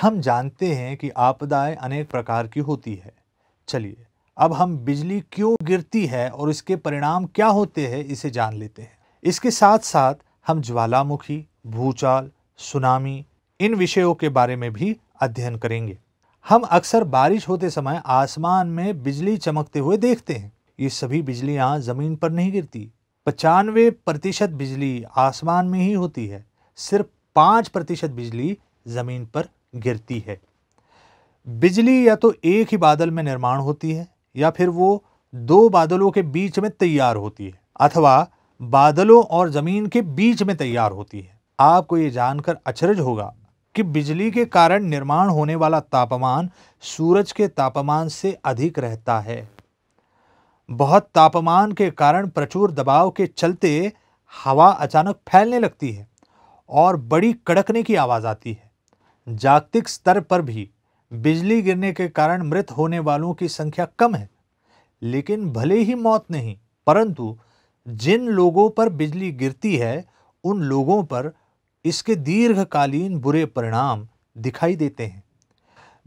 हम जानते हैं कि आपदाएं अनेक प्रकार की होती है चलिए अब हम बिजली क्यों गिरती है और इसके परिणाम क्या होते हैं इसे जान लेते हैं इसके साथ साथ हम ज्वालामुखी भूचाल सुनामी इन विषयों के बारे में भी अध्ययन करेंगे हम अक्सर बारिश होते समय आसमान में बिजली चमकते हुए देखते हैं ये सभी बिजलियाँ ज़मीन पर नहीं गिरती पचानवे प्रतिशत बिजली आसमान में ही होती है सिर्फ पाँच प्रतिशत बिजली ज़मीन पर गिरती है बिजली या तो एक ही बादल में निर्माण होती है या फिर वो दो बादलों के बीच में तैयार होती है अथवा बादलों और ज़मीन के बीच में तैयार होती है आपको ये जानकर अचरज होगा कि बिजली के कारण निर्माण होने वाला तापमान सूरज के तापमान से अधिक रहता है बहुत तापमान के कारण प्रचुर दबाव के चलते हवा अचानक फैलने लगती है और बड़ी कड़कने की आवाज़ आती है जागतिक स्तर पर भी बिजली गिरने के कारण मृत होने वालों की संख्या कम है लेकिन भले ही मौत नहीं परंतु जिन लोगों पर बिजली गिरती है उन लोगों पर इसके दीर्घकालीन बुरे परिणाम दिखाई देते हैं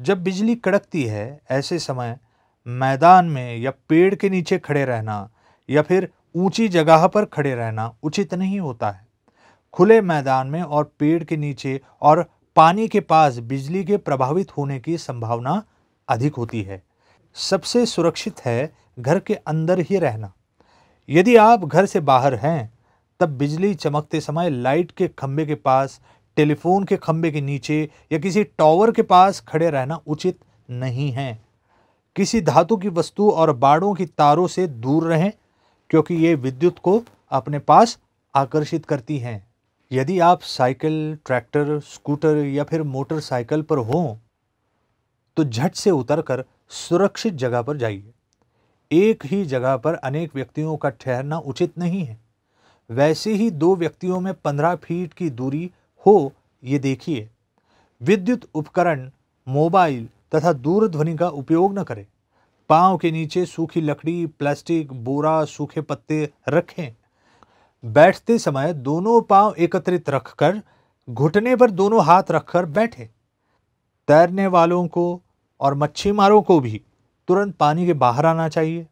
जब बिजली कड़कती है ऐसे समय मैदान में या पेड़ के नीचे खड़े रहना या फिर ऊंची जगह पर खड़े रहना उचित नहीं होता है खुले मैदान में और पेड़ के नीचे और पानी के पास बिजली के प्रभावित होने की संभावना अधिक होती है सबसे सुरक्षित है घर के अंदर ही रहना यदि आप घर से बाहर हैं तब बिजली चमकते समय लाइट के खंभे के पास टेलीफोन के खंभे के नीचे या किसी टॉवर के पास खड़े रहना उचित नहीं है किसी धातु की वस्तु और बाड़ों की तारों से दूर रहें क्योंकि ये विद्युत को अपने पास आकर्षित करती हैं यदि आप साइकिल ट्रैक्टर स्कूटर या फिर मोटरसाइकिल पर हों तो झट से उतरकर सुरक्षित जगह पर जाइए एक ही जगह पर अनेक व्यक्तियों का ठहरना उचित नहीं है वैसे ही दो व्यक्तियों में पंद्रह फीट की दूरी हो ये देखिए विद्युत उपकरण मोबाइल तथा दूरध्वनि का उपयोग न करें पाँव के नीचे सूखी लकड़ी प्लास्टिक बोरा सूखे पत्ते रखें बैठते समय दोनों पांव एकत्रित रखकर घुटने पर दोनों हाथ रखकर बैठे तैरने वालों को और मच्छी मारों को भी तुरंत पानी के बाहर आना चाहिए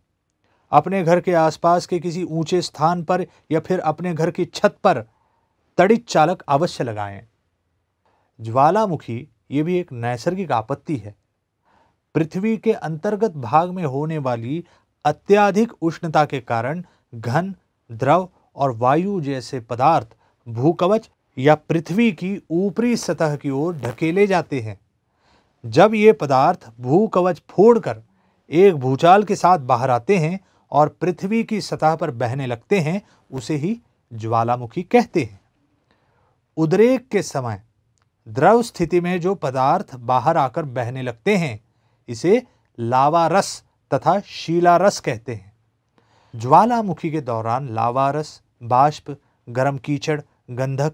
अपने घर के आसपास के किसी ऊंचे स्थान पर या फिर अपने घर की छत पर तड़ित चालक अवश्य लगाएं। ज्वालामुखी ये भी एक नैसर्गिक आपत्ति है पृथ्वी के अंतर्गत भाग में होने वाली अत्यधिक उष्णता के कारण घन द्रव और वायु जैसे पदार्थ भूकवच या पृथ्वी की ऊपरी सतह की ओर ढकेले जाते हैं जब ये पदार्थ भूकवच फोड़कर एक भूचाल के साथ बाहर आते हैं और पृथ्वी की सतह पर बहने लगते हैं उसे ही ज्वालामुखी कहते हैं उद्रेक के समय द्रव स्थिति में जो पदार्थ बाहर आकर बहने लगते हैं इसे लावा रस तथा शीला रस कहते हैं ज्वालामुखी के दौरान लावारस बाष्प गर्म कीचड़ गंधक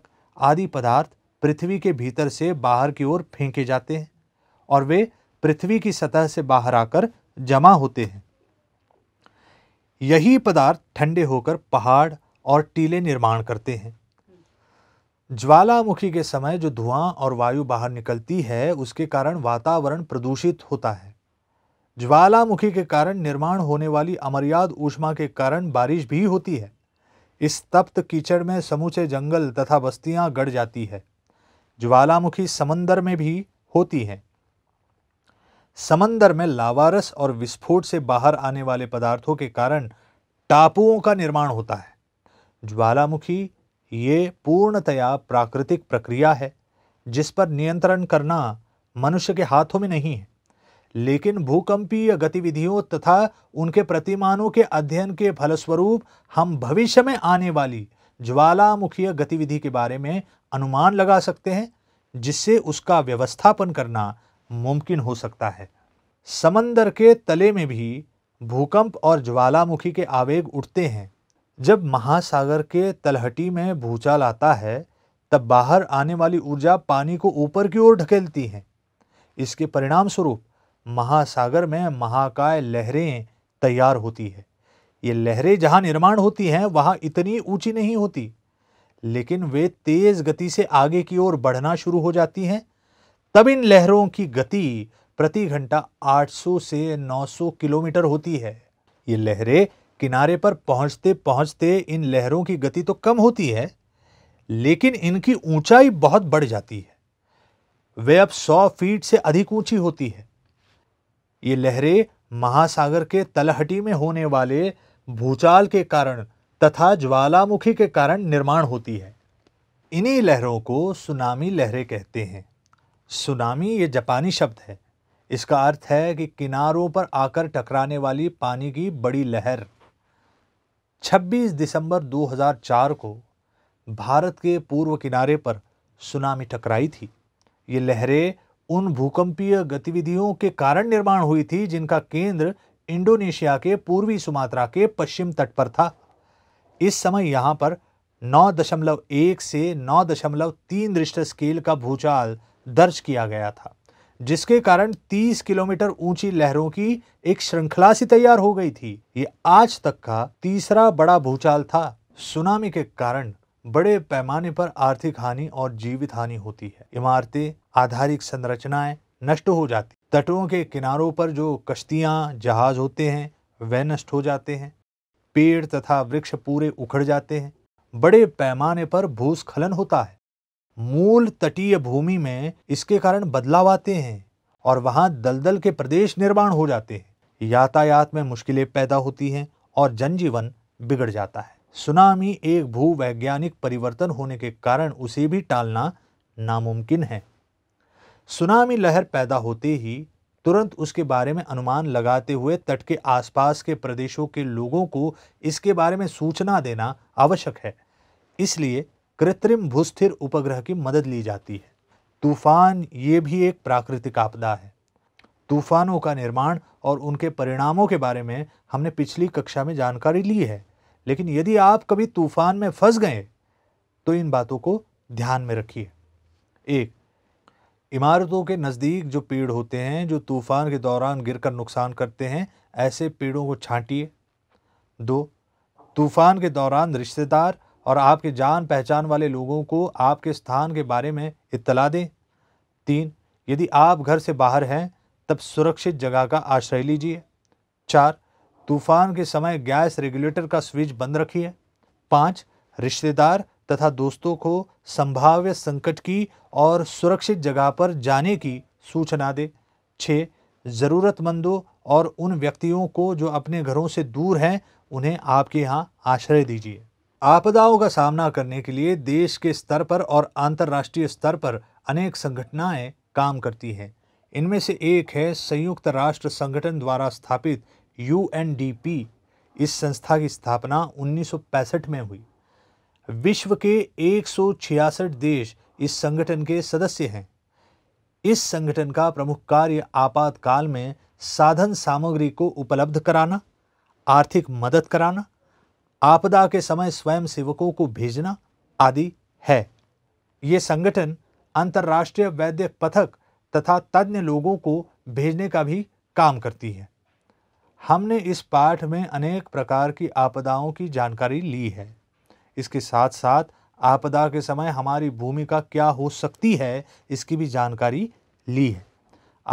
आदि पदार्थ पृथ्वी के भीतर से बाहर की ओर फेंके जाते हैं और वे पृथ्वी की सतह से बाहर आकर जमा होते हैं यही पदार्थ ठंडे होकर पहाड़ और टीले निर्माण करते हैं ज्वालामुखी के समय जो धुआं और वायु बाहर निकलती है उसके कारण वातावरण प्रदूषित होता है ज्वालामुखी के कारण निर्माण होने वाली अमर्याद ऊष्मा के कारण बारिश भी होती है इस तप्त कीचड़ में समूचे जंगल तथा बस्तियां गड़ जाती है ज्वालामुखी समंदर में भी होती हैं समंदर में लावारस और विस्फोट से बाहर आने वाले पदार्थों के कारण टापुओं का निर्माण होता है ज्वालामुखी ये पूर्णतया प्राकृतिक प्रक्रिया है जिस पर नियंत्रण करना मनुष्य के हाथों में नहीं है लेकिन भूकंपीय गतिविधियों तथा उनके प्रतिमानों के अध्ययन के फलस्वरूप हम भविष्य में आने वाली ज्वालामुखीय गतिविधि के बारे में अनुमान लगा सकते हैं जिससे उसका व्यवस्थापन करना मुमकिन हो सकता है समंदर के तले में भी भूकंप और ज्वालामुखी के आवेग उठते हैं जब महासागर के तलहटी में भूचाल आता है तब बाहर आने वाली ऊर्जा पानी को ऊपर की ओर ढकेलती है इसके परिणाम स्वरूप महासागर में महाकाय लहरें तैयार होती है ये लहरें जहाँ निर्माण होती हैं वहाँ इतनी ऊंची नहीं होती लेकिन वे तेज़ गति से आगे की ओर बढ़ना शुरू हो जाती हैं तब इन लहरों की गति प्रति घंटा 800 से 900 किलोमीटर होती है ये लहरें किनारे पर पहुंचते पहुंचते इन लहरों की गति तो कम होती है लेकिन इनकी ऊंचाई बहुत बढ़ जाती है वे अब 100 फीट से अधिक ऊंची होती है ये लहरें महासागर के तलहटी में होने वाले भूचाल के कारण तथा ज्वालामुखी के कारण निर्माण होती है इन्हीं लहरों को सुनामी लहरें कहते हैं सुनामी ये जापानी शब्द है इसका अर्थ है कि किनारों पर आकर टकराने वाली पानी की बड़ी लहर 26 दिसंबर 2004 को भारत के पूर्व किनारे पर सुनामी टकराई थी ये लहरें उन भूकंपीय गतिविधियों के कारण निर्माण हुई थी जिनका केंद्र इंडोनेशिया के पूर्वी सुमात्रा के पश्चिम तट पर था इस समय यहाँ पर 9.1 से 9.3 दशमलव स्केल का भूचाल दर्ज किया गया था जिसके कारण 30 किलोमीटर ऊंची लहरों की एक श्रृंखला सी तैयार हो गई थी ये आज तक का तीसरा बड़ा भूचाल था सुनामी के कारण बड़े पैमाने पर आर्थिक हानि और जीवित हानि होती है इमारतें आधारिक संरचनाएं नष्ट हो जाती तटों के किनारों पर जो कश्तियां जहाज होते हैं वह नष्ट हो जाते हैं पेड़ तथा वृक्ष पूरे उखड़ जाते हैं बड़े पैमाने पर भूस्खलन होता है मूल तटीय भूमि में इसके कारण बदलाव आते हैं और वहाँ दलदल के प्रदेश निर्माण हो जाते हैं यातायात में मुश्किलें पैदा होती हैं और जनजीवन बिगड़ जाता है सुनामी एक भूवैज्ञानिक परिवर्तन होने के कारण उसे भी टालना नामुमकिन है सुनामी लहर पैदा होते ही तुरंत उसके बारे में अनुमान लगाते हुए तट के आसपास के प्रदेशों के लोगों को इसके बारे में सूचना देना आवश्यक है इसलिए कृत्रिम भूस्थिर उपग्रह की मदद ली जाती है तूफान ये भी एक प्राकृतिक आपदा है तूफानों का निर्माण और उनके परिणामों के बारे में हमने पिछली कक्षा में जानकारी ली है लेकिन यदि आप कभी तूफान में फंस गए तो इन बातों को ध्यान में रखिए एक इमारतों के नज़दीक जो पेड़ होते हैं जो तूफ़ान के दौरान गिरकर नुकसान करते हैं ऐसे पेड़ों को छांटिए दो तूफ़ान के दौरान रिश्तेदार और आपके जान पहचान वाले लोगों को आपके स्थान के बारे में इत्तला दें तीन यदि आप घर से बाहर हैं तब सुरक्षित जगह का आश्रय लीजिए चार तूफान के समय गैस रेगुलेटर का स्विच बंद रखिए पाँच रिश्तेदार तथा दोस्तों को संभाव्य संकट की और सुरक्षित जगह पर जाने की सूचना दे छः ज़रूरतमंदों और उन व्यक्तियों को जो अपने घरों से दूर हैं उन्हें आपके यहाँ आश्रय दीजिए आपदाओं का सामना करने के लिए देश के स्तर पर और अंतर्राष्ट्रीय स्तर पर अनेक संगठनाएं काम करती हैं इनमें से एक है संयुक्त राष्ट्र संगठन द्वारा स्थापित यू इस संस्था की स्थापना 1965 में हुई विश्व के 166 देश इस संगठन के सदस्य हैं इस संगठन का प्रमुख कार्य आपातकाल में साधन सामग्री को उपलब्ध कराना आर्थिक मदद कराना आपदा के समय स्वयं सेवकों को भेजना आदि है ये संगठन अंतर्राष्ट्रीय वैद्य पथक तथा तज्ञ लोगों को भेजने का भी काम करती है हमने इस पाठ में अनेक प्रकार की आपदाओं की जानकारी ली है इसके साथ साथ आपदा के समय हमारी भूमिका क्या हो सकती है इसकी भी जानकारी ली है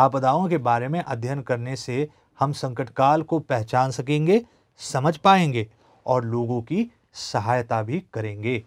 आपदाओं के बारे में अध्ययन करने से हम संकट काल को पहचान सकेंगे समझ पाएंगे और लोगों की सहायता भी करेंगे